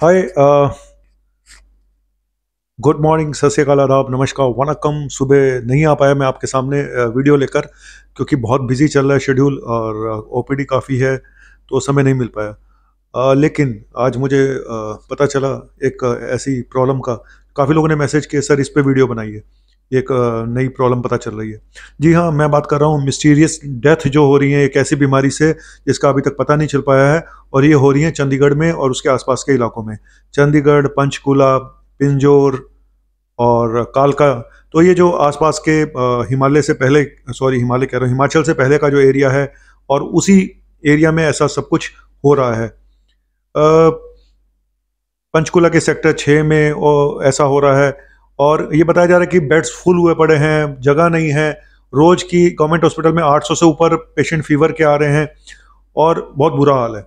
hi good morning सत श्रीकाल आदाब नमस्कार वनकम सुबह नहीं आ पाया मैं आपके सामने वीडियो uh, लेकर क्योंकि बहुत बिजी चल रहा है शेड्यूल और ओपीडी uh, काफ़ी है तो समय नहीं मिल पाया आ, uh, लेकिन आज मुझे आ, पता चला एक ऐसी प्रॉब्लम का काफ़ी लोगों ने मैसेज किया सर इस पर वीडियो बनाइए एक नई प्रॉब्लम पता चल रही है जी हाँ मैं बात कर रहा हूँ मिस्टीरियस डेथ जो हो रही है एक ऐसी बीमारी से जिसका अभी तक पता नहीं चल पाया है और ये हो रही है चंडीगढ़ में और उसके आसपास के इलाकों में चंडीगढ़ पंचकूला पिंजोर और कालका तो ये जो आसपास के हिमालय से पहले सॉरी हिमालय कह रहा हूँ हिमाचल से पहले का जो एरिया है और उसी एरिया में ऐसा सब कुछ हो रहा है पंचकूला के सेक्टर छः में ऐसा हो रहा है और ये बताया जा रहा है कि बेड्स फुल हुए पड़े हैं जगह नहीं है रोज़ की गवर्नमेंट हॉस्पिटल में 800 से ऊपर पेशेंट फीवर के आ रहे हैं और बहुत बुरा हाल है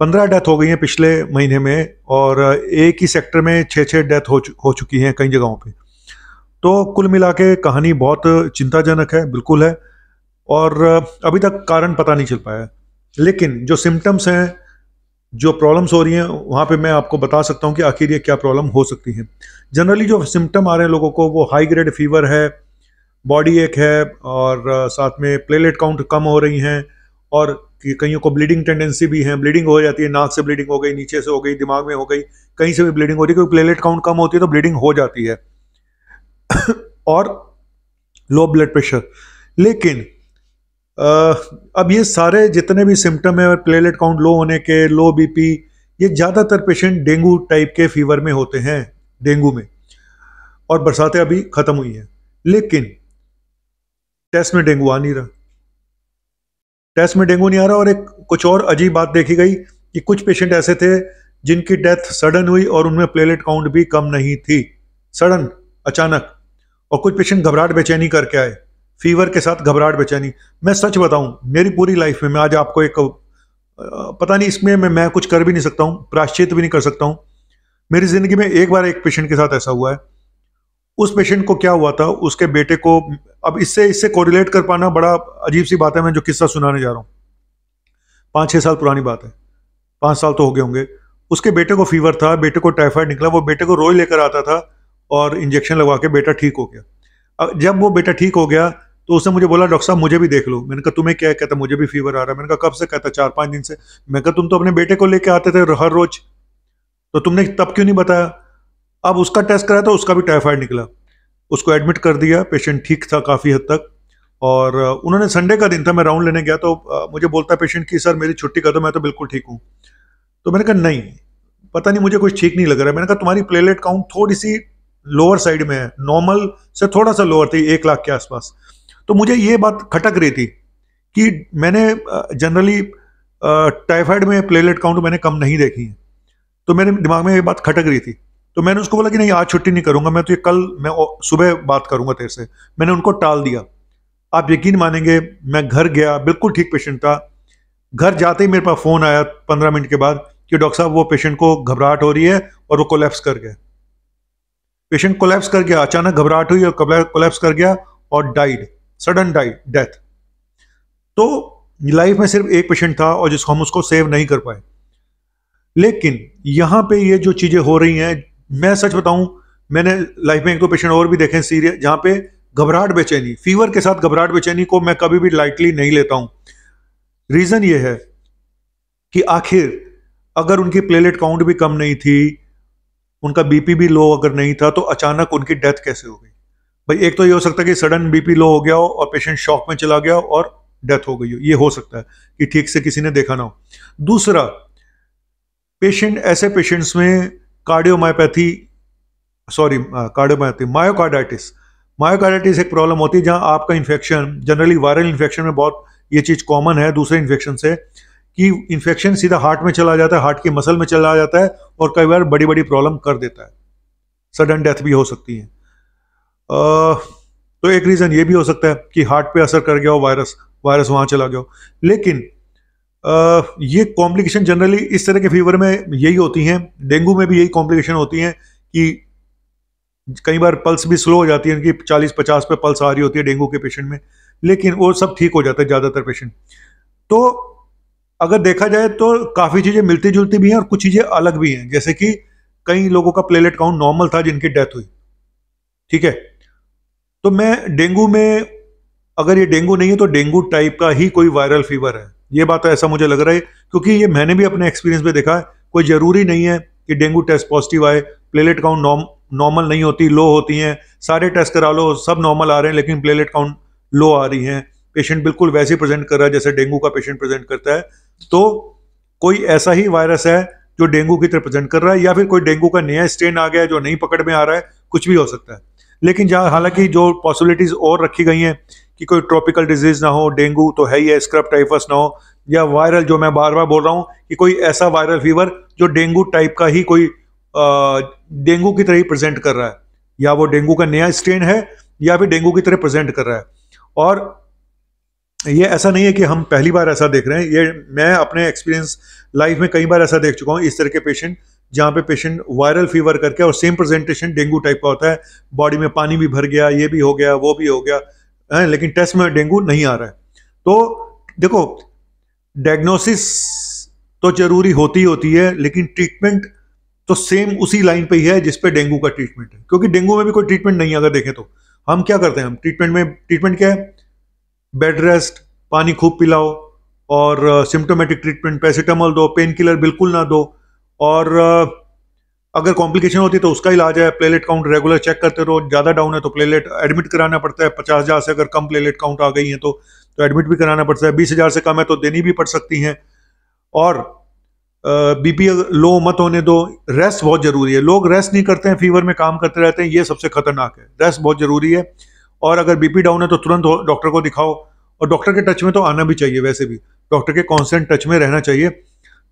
पंद्रह डेथ हो गई हैं पिछले महीने में और एक ही सेक्टर में छः छः डेथ हो चु हो चुकी हैं कई जगहों पे तो कुल मिला के कहानी बहुत चिंताजनक है बिल्कुल है और अभी तक कारण पता नहीं चल पाया लेकिन जो सिम्टम्स हैं जो प्रॉब्लम्स हो रही हैं वहाँ पे मैं आपको बता सकता हूँ कि आखिर ये क्या प्रॉब्लम हो सकती है जनरली जो सिम्टम आ रहे हैं लोगों को वो हाई ग्रेड फीवर है बॉडी एक है और साथ में प्लेलेट काउंट कम हो रही हैं और कईयों को ब्लीडिंग टेंडेंसी भी है ब्लीडिंग हो जाती है नाक से ब्लीडिंग हो गई नीचे से हो गई दिमाग में हो गई कहीं से भी ब्लीडिंग हो रही है क्योंकि प्लेलेट काउंट कम होती है तो ब्लीडिंग हो जाती है और लो ब्लड प्रेशर लेकिन अब ये सारे जितने भी सिम्टम है प्लेलेट काउंट लो होने के लो बीपी ये ज़्यादातर पेशेंट डेंगू टाइप के फीवर में होते हैं डेंगू में और बरसातें अभी ख़त्म हुई हैं लेकिन टेस्ट में डेंगू आ नहीं रहा टेस्ट में डेंगू नहीं आ रहा और एक कुछ और अजीब बात देखी गई कि कुछ पेशेंट ऐसे थे जिनकी डेथ सडन हुई और उनमें प्लेलेट काउंट भी कम नहीं थी सडन अचानक और कुछ पेशेंट घबराहट बेचैनी करके आए फीवर के साथ घबराहट बेचैनी मैं सच बताऊं मेरी पूरी लाइफ में मैं आज आपको एक पता नहीं इसमें मैं मैं कुछ कर भी नहीं सकता हूं प्राश्चित भी नहीं कर सकता हूं मेरी ज़िंदगी में एक बार एक पेशेंट के साथ ऐसा हुआ है उस पेशेंट को क्या हुआ था उसके बेटे को अब इससे इससे कोरिलेट कर पाना बड़ा अजीब सी बात है मैं जो किस्सा सुनाने जा रहा हूँ पाँच छः साल पुरानी बात है पाँच साल तो हो गए होंगे उसके बेटे को फीवर था बेटे को टाइफाइड निकला वो बेटे को रोज लेकर आता था और इंजेक्शन लगवा के बेटा ठीक हो गया अब जब वो बेटा ठीक हो गया तो उसने मुझे बोला डॉक्टर साहब मुझे भी देख लो मैंने कहा तुम्हें क्या है कहता मुझे भी फीवर आ रहा है मैंने कहा कब से कहता चार पाँच दिन से मैं कहा तुम तो अपने बेटे को लेके आते थे हर रोज तो तुमने तब क्यों नहीं बताया अब उसका टेस्ट कराया था उसका भी टाइफाइड निकला उसको एडमिट कर दिया पेशेंट ठीक था काफ़ी हद तक और उन्होंने संडे का दिन था मैं राउंड लेने गया तो मुझे बोलता पेशेंट कि सर मेरी छुट्टी कर दो मैं तो बिल्कुल ठीक हूँ तो मैंने कहा नहीं पता नहीं मुझे कुछ ठीक नहीं लग रहा है मैंने कहा तुम्हारी प्लेलेट काउंट थोड़ी सी लोअर साइड में है नॉर्मल से थोड़ा सा लोअर थी एक लाख के आसपास तो मुझे ये बात खटक रही थी कि मैंने जनरली टाइफाइड में प्लेलेट काउंट मैंने कम नहीं देखी है तो मेरे दिमाग में ये बात खटक रही थी तो मैंने उसको बोला कि नहीं आज छुट्टी नहीं करूंगा मैं तो ये कल मैं सुबह बात करूंगा तेरे से मैंने उनको टाल दिया आप यकीन मानेंगे मैं घर गया बिल्कुल ठीक पेशेंट था घर जाते ही मेरे पास फ़ोन आया पंद्रह मिनट के बाद कि डॉक्टर साहब वो पेशेंट को घबराहट हो रही है और वो कोलेप्स कर गया पेशेंट कोलेप्स कर गया अचानक घबराहट हुई और कोलेप्स कर गया और डाइड सडन डाई डेथ तो लाइफ में सिर्फ एक पेशेंट था और जिसको हम उसको सेव नहीं कर पाए लेकिन यहाँ पे ये जो चीज़ें हो रही हैं मैं सच बताऊं मैंने लाइफ में एक दो तो पेशेंट और भी देखे सीरियस जहाँ पे घबराहट बेचैनी फीवर के साथ घबराहट बेचैनी को मैं कभी भी लाइटली नहीं लेता हूँ रीज़न ये है कि आखिर अगर उनकी प्लेलेट काउंट भी कम नहीं थी उनका बीपी भी लो अगर नहीं था तो अचानक उनकी डेथ कैसे हो गई भाई एक तो ये हो सकता है कि सडन बीपी लो हो गया हो और पेशेंट शॉक में चला गया हो और डेथ हो गई हो ये हो सकता है कि ठीक से किसी ने देखा ना हो दूसरा पेशेंट ऐसे पेशेंट्स में cardiomyopathy sorry cardiomyopathy myocarditis myocarditis एक प्रॉब्लम होती है जहां आपका इन्फेक्शन जनरली वायरल इन्फेक्शन में बहुत ये चीज कॉमन है दूसरे इन्फेक्शन से कि इन्फेक्शन सीधा हार्ट में चला जाता है हार्ट की मसल में चला जाता है और कई बार बड़ी बड़ी प्रॉब्लम कर देता है सडन डेथ भी हो सकती है तो एक रीज़न ये भी हो सकता है कि हार्ट पे असर कर गया हो वायरस वायरस वहाँ चला गया हो लेकिन आ, ये कॉम्प्लिकेशन जनरली इस तरह के फीवर में यही होती हैं डेंगू में भी यही कॉम्प्लिकेशन होती हैं कि कई बार पल्स भी स्लो हो जाती है इनकी चालीस पचास पे पल्स आ रही होती है डेंगू के पेशेंट में लेकिन वो सब ठीक हो जाता है ज़्यादातर पेशेंट तो अगर देखा जाए तो काफ़ी चीज़ें मिलती जुलती भी हैं और कुछ चीज़ें अलग भी हैं जैसे कि कई लोगों का प्लेलेट काउंट नॉर्मल था जिनकी डेथ हुई ठीक है तो मैं डेंगू में अगर ये डेंगू नहीं है तो डेंगू टाइप का ही कोई वायरल फीवर है ये बात तो ऐसा मुझे लग रहा है क्योंकि ये मैंने भी अपने एक्सपीरियंस में देखा है कोई ज़रूरी नहीं है कि डेंगू टेस्ट पॉजिटिव आए प्लेलेट काउंट नॉर्म नॉर्मल नहीं होती लो होती हैं सारे टेस्ट करा लो सब नॉर्मल आ रहे हैं लेकिन प्लेलेट काउंट लो आ रही हैं पेशेंट बिल्कुल वैसे प्रेजेंट कर रहा है जैसे डेंगू का पेशेंट प्रेजेंट करता है तो कोई ऐसा ही वायरस है जो डेंगू की तरह प्रेजेंट कर रहा है या फिर कोई डेंगू का नया स्ट्रेन आ गया है जो नहीं पकड़ में आ रहा है कुछ भी हो सकता है लेकिन जहाँ हालांकि जो पॉसिबिलिटीज़ और रखी गई हैं कि कोई ट्रॉपिकल डिजीज़ ना हो डेंगू तो है ही है स्क्रब टाइफस ना हो या वायरल जो मैं बार बार बोल रहा हूँ कि कोई ऐसा वायरल फीवर जो डेंगू टाइप का ही कोई डेंगू की तरह ही प्रेजेंट कर रहा है या वो डेंगू का नया स्ट्रेन है या फिर डेंगू की तरह प्रेजेंट कर रहा है और ये ऐसा नहीं है कि हम पहली बार ऐसा देख रहे हैं ये मैं अपने एक्सपीरियंस लाइफ में कई बार ऐसा देख चुका हूँ इस तरह के पेशेंट जहाँ पे पेशेंट वायरल फीवर करके और सेम प्रेजेंटेशन डेंगू टाइप का होता है बॉडी में पानी भी भर गया ये भी हो गया वो भी हो गया है लेकिन टेस्ट में डेंगू नहीं आ रहा है तो देखो डायग्नोसिस तो जरूरी होती होती है लेकिन ट्रीटमेंट तो सेम उसी लाइन पे ही है जिसपे डेंगू का ट्रीटमेंट है क्योंकि डेंगू में भी कोई ट्रीटमेंट नहीं है अगर देखें तो हम क्या करते हैं हम ट्रीटमेंट में ट्रीटमेंट क्या है बेड रेस्ट पानी खूब पिलाओ और सिम्टोमेटिक ट्रीटमेंट पैरासीटामोल दो पेन किलर बिल्कुल ना दो और अगर कॉम्प्लिकेशन होती है तो उसका इलाज है प्लेलेट काउंट रेगुलर चेक करते रहो ज़्यादा डाउन है तो प्लेलेट एडमिट कराना पड़ता है पचास हज़ार से अगर कम प्लेलेट काउंट आ गई है तो तो एडमिट भी कराना पड़ता है बीस हज़ार से कम है तो देनी भी पड़ सकती हैं और बीपी लो मत होने दो रेस्ट बहुत ज़रूरी है लोग रेस्ट नहीं करते हैं फीवर में काम करते रहते हैं ये सबसे खतरनाक है रेस्ट बहुत ज़रूरी है और अगर बीपी डाउन है तो तुरंत डॉक्टर को दिखाओ और डॉक्टर के टच में तो आना भी चाहिए वैसे भी डॉक्टर के कॉन्स्टेंट टच में रहना चाहिए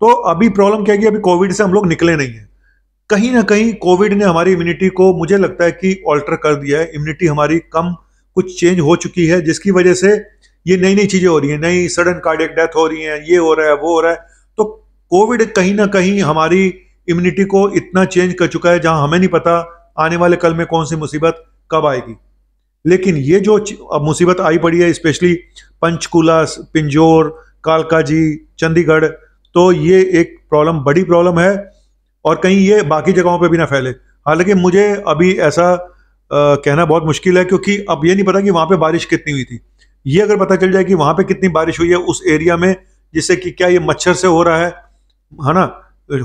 तो अभी प्रॉब्लम क्या है कि अभी कोविड से हम लोग निकले नहीं हैं कहीं ना कहीं कोविड ने हमारी इम्यूनिटी को मुझे लगता है कि ऑल्टर कर दिया है इम्यूनिटी हमारी कम कुछ चेंज हो चुकी है जिसकी वजह से ये नई नई चीज़ें हो रही हैं नई सडन कार्डियक डेथ हो रही है ये हो रहा है वो हो रहा है तो कोविड कहीं ना कहीं हमारी इम्यूनिटी को इतना चेंज कर चुका है जहां हमें नहीं पता आने वाले कल में कौन सी मुसीबत कब आएगी लेकिन ये जो अब मुसीबत आई पड़ी है स्पेशली पंचकूला पिंजोर कालकाजी चंडीगढ़ तो ये एक प्रॉब्लम बड़ी प्रॉब्लम है और कहीं ये बाकी जगहों पे भी ना फैले हालांकि मुझे अभी ऐसा आ, कहना बहुत मुश्किल है क्योंकि अब ये नहीं पता कि वहाँ पे बारिश कितनी हुई थी ये अगर पता चल जाए कि वहाँ पे कितनी बारिश हुई है उस एरिया में जिससे कि क्या ये मच्छर से हो रहा है है ना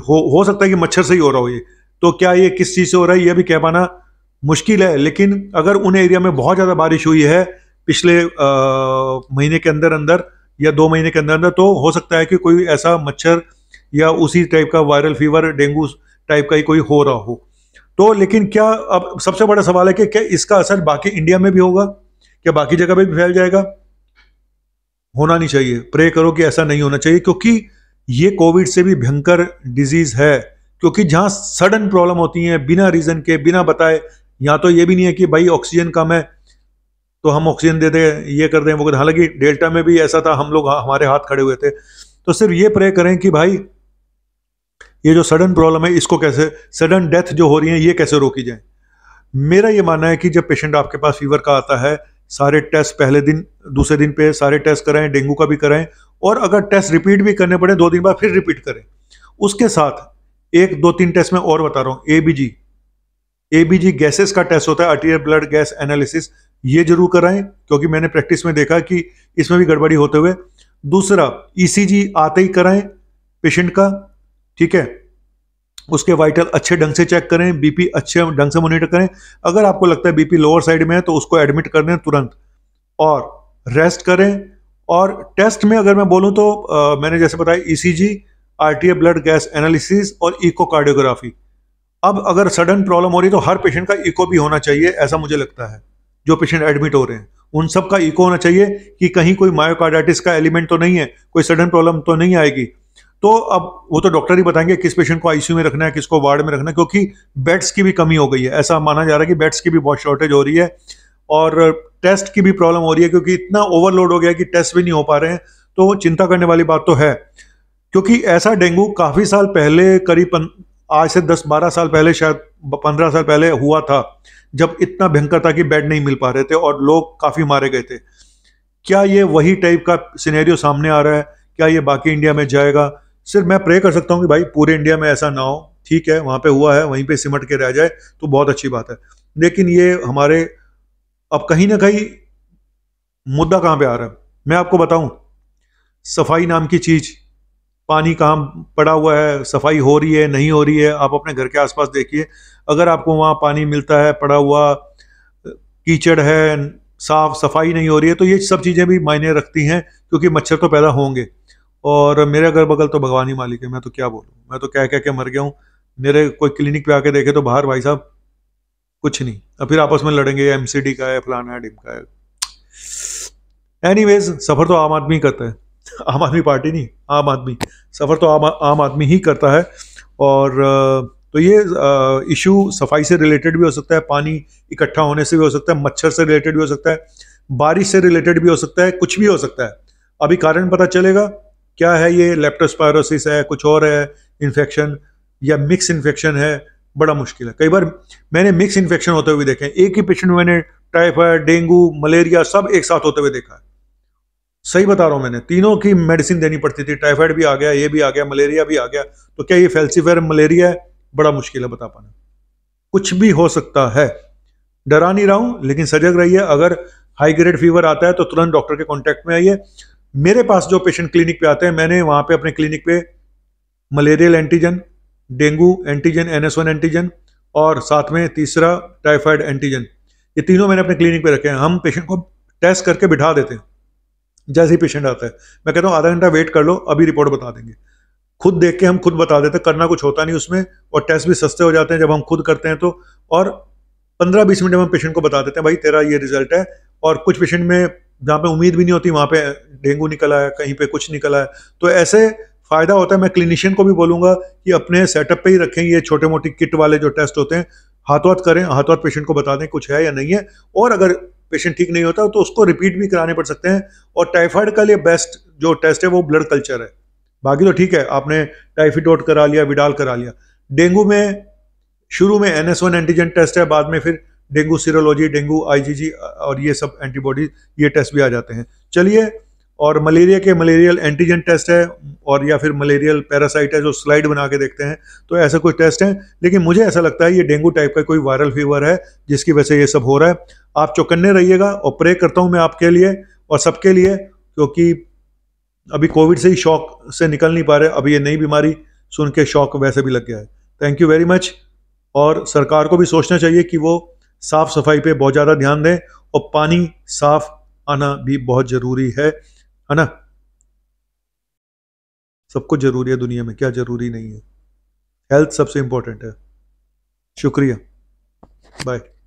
हो हो सकता है कि मच्छर से ही हो रहा हो ये तो क्या ये किस चीज़ से हो रहा है ये भी कह पाना मुश्किल है लेकिन अगर उन एरिया में बहुत ज़्यादा बारिश हुई है पिछले आ, महीने के अंदर अंदर या दो महीने के अंदर अंदर तो हो सकता है कि कोई ऐसा मच्छर या उसी टाइप का वायरल फीवर डेंगू टाइप का ही कोई हो रहा हो तो लेकिन क्या अब सबसे बड़ा सवाल है कि क्या इसका असर बाकी इंडिया में भी होगा क्या बाकी जगह पे भी फैल जाएगा होना नहीं चाहिए प्रे करो कि ऐसा नहीं होना चाहिए क्योंकि ये कोविड से भी भयंकर डिजीज है क्योंकि जहां सडन प्रॉब्लम होती है बिना रीजन के बिना बताए यहां तो ये भी नहीं है कि भाई ऑक्सीजन कम है तो हम ऑक्सीजन देते दें ये कर दें वो कर हालांकि डेल्टा में भी ऐसा था हम लोग हमारे हाथ खड़े हुए थे तो सिर्फ ये प्रे करें कि भाई ये जो सडन प्रॉब्लम है इसको कैसे सडन डेथ जो हो रही है ये कैसे रोकी जाए मेरा ये मानना है कि जब पेशेंट आपके पास फीवर का आता है सारे टेस्ट पहले दिन दूसरे दिन पे सारे टेस्ट कराएं डेंगू का भी कराएं और अगर टेस्ट रिपीट भी करने पड़े दो दिन बाद फिर रिपीट करें उसके साथ एक दो तीन टेस्ट में और बता रहा हूँ A B G A B G gases का टेस्ट होता है अटीरियर ब्लड गैस एनालिसिस ये जरूर कराएं क्योंकि मैंने प्रैक्टिस में देखा कि इसमें भी गड़बड़ी होते हुए दूसरा ईसीजी e आते ही कराएं पेशेंट का ठीक है उसके वाइटल अच्छे ढंग से चेक करें बीपी अच्छे ढंग से मॉनिटर करें अगर आपको लगता है बीपी लोअर साइड में है तो उसको एडमिट कर दें तुरंत और रेस्ट करें और टेस्ट में अगर मैं बोलूं तो आ, मैंने जैसे बताया ECG e RTA blood gas analysis और इकोकार्डियोग्राफी अब अगर सडन प्रॉब्लम हो रही है तो हर पेशेंट का इको भी होना चाहिए ऐसा मुझे लगता है जो पेशेंट एडमिट हो रहे हैं उन सब का इको होना चाहिए कि कहीं कोई मायोकार्डाइटिस का एलिमेंट तो नहीं है कोई सडन प्रॉब्लम तो नहीं आएगी तो अब वो तो डॉक्टर ही बताएंगे किस पेशेंट को आईसीयू में रखना है किसको वार्ड में रखना है क्योंकि बेड्स की भी कमी हो गई है ऐसा माना जा रहा है कि बेड्स की भी बहुत शॉर्टेज हो रही है और टेस्ट की भी प्रॉब्लम हो रही है क्योंकि इतना ओवरलोड हो गया कि टेस्ट भी नहीं हो पा रहे हैं तो चिंता करने वाली बात तो है क्योंकि ऐसा डेंगू काफ़ी साल पहले करीब आज से दस बारह साल पहले शायद पंद्रह साल पहले हुआ था जब इतना भयंकर था कि बेड नहीं मिल पा रहे थे और लोग काफ़ी मारे गए थे क्या ये वही टाइप का सिनेरियो सामने आ रहा है क्या ये बाकी इंडिया में जाएगा सिर्फ मैं प्रे कर सकता हूँ कि भाई पूरे इंडिया में ऐसा ना हो ठीक है वहां पे हुआ है वहीं पे सिमट के रह जाए तो बहुत अच्छी बात है लेकिन ये हमारे अब कहीं ना कहीं मुद्दा कहाँ पे आ रहा है मैं आपको बताऊं सफाई नाम की चीज़ पानी कहाँ पड़ा हुआ है सफाई हो रही है नहीं हो रही है आप अपने घर के आसपास देखिए अगर आपको वहाँ पानी मिलता है पड़ा हुआ कीचड़ है साफ सफाई नहीं हो रही है तो ये सब चीज़ें भी मायने रखती हैं क्योंकि मच्छर तो पैदा होंगे और मेरे अगर बगल तो भगवान ही मालिक है मैं तो क्या बोलूँ मैं तो कह कह के मर गया हूँ मेरे कोई क्लिनिक पे आके देखे तो बाहर भाई साहब कुछ नहीं अब फिर आपस में लड़ेंगे एम का है फलाना है डिम का है एनीवेज सफ़र तो आम आदमी करता है आम आदमी पार्टी नहीं आम आदमी सफ़र तो आम आम आदमी ही करता है और तो ये इशू सफाई से रिलेटेड भी हो सकता है पानी इकट्ठा होने से भी हो सकता है मच्छर से रिलेटेड भी हो सकता है बारिश से रिलेटेड भी हो सकता है कुछ भी हो सकता है अभी कारण पता चलेगा क्या है ये लेप्टोस्पायरोसिस है कुछ और है इन्फेक्शन या मिक्स इन्फेक्शन है बड़ा मुश्किल है कई बार मैंने मिक्स इन्फेक्शन होते हुए देखे एक ही पेशेंट में मैंने टाइफाइड डेंगू मलेरिया सब एक साथ होते हुए देखा है सही बता रहा हूँ मैंने तीनों की मेडिसिन देनी पड़ती थी टाइफाइड भी आ गया ये भी आ गया मलेरिया भी आ गया तो क्या ये फेल्सिफेर मलेरिया है बड़ा मुश्किल है बता पाना कुछ भी हो सकता है डरा नहीं रहा हूँ लेकिन सजग रहिए अगर हाई ग्रेड फीवर आता है तो तुरंत डॉक्टर के कॉन्टैक्ट में आइए मेरे पास जो पेशेंट क्लिनिक पे आते हैं मैंने वहाँ पे अपने क्लिनिक पे malarial antigen dengue antigen N antigen और साथ में तीसरा टाइफाइड एंटीजन ये तीनों मैंने अपने क्लिनिक पे रखे हैं हम पेशेंट को टेस्ट करके बिठा देते हैं जैसे ही पेशेंट आता है मैं कहता हूँ आधा घंटा वेट कर लो अभी रिपोर्ट बता देंगे खुद देख के हम खुद बता देते करना कुछ होता नहीं उसमें और टेस्ट भी सस्ते हो जाते हैं जब हम खुद करते हैं तो और पंद्रह बीस मिनट में हम पेशेंट को बता देते हैं भाई तेरा ये रिजल्ट है और कुछ पेशेंट में जहाँ पे उम्मीद भी नहीं होती वहाँ पे डेंगू निकला है कहीं पे कुछ निकला है तो ऐसे फ़ायदा होता है मैं क्लिनिशियन को भी बोलूँगा कि अपने सेटअप पे ही रखें ये छोटे मोटे किट वाले जो टेस्ट होते हैं हाथों हाथ करें हाथों हाथ पेशेंट को बता दें कुछ है या नहीं है और अगर पेशेंट ठीक नहीं होता तो उसको रिपीट भी कराने पड़ सकते हैं और टाइफाइड का लिए बेस्ट जो टेस्ट है वो ब्लड कल्चर है बाकी तो ठीक है आपने टाइफिडोट करा लिया विडाल करा लिया डेंगू में शुरू में एन एंटीजन टेस्ट है बाद में फिर डेंगू सीरोलॉजी डेंगू आईजीजी और ये सब एंटीबॉडीज ये टेस्ट भी आ जाते हैं चलिए और मलेरिया के मलेरियल एंटीजन टेस्ट है और या फिर मलेरियल पैरासाइट है जो स्लाइड बना के देखते हैं तो ऐसे कुछ टेस्ट हैं लेकिन मुझे ऐसा लगता है ये डेंगू टाइप का कोई वायरल फीवर है जिसकी वजह से ये सब हो रहा है आप चौकन्ने रहिएगा और प्रे करता हूँ मैं आपके लिए और सबके लिए क्योंकि अभी कोविड से ही शौक से निकल नहीं पा रहे अभी ये नई बीमारी सुन के शौक वैसे भी लग गया है थैंक यू वेरी मच और सरकार को भी सोचना चाहिए कि वो साफ़ सफाई पे बहुत ज़्यादा ध्यान दें और पानी साफ आना भी बहुत ज़रूरी है है ना सब कुछ जरूरी है दुनिया में क्या जरूरी नहीं है हेल्थ सबसे इंपॉर्टेंट है शुक्रिया बाय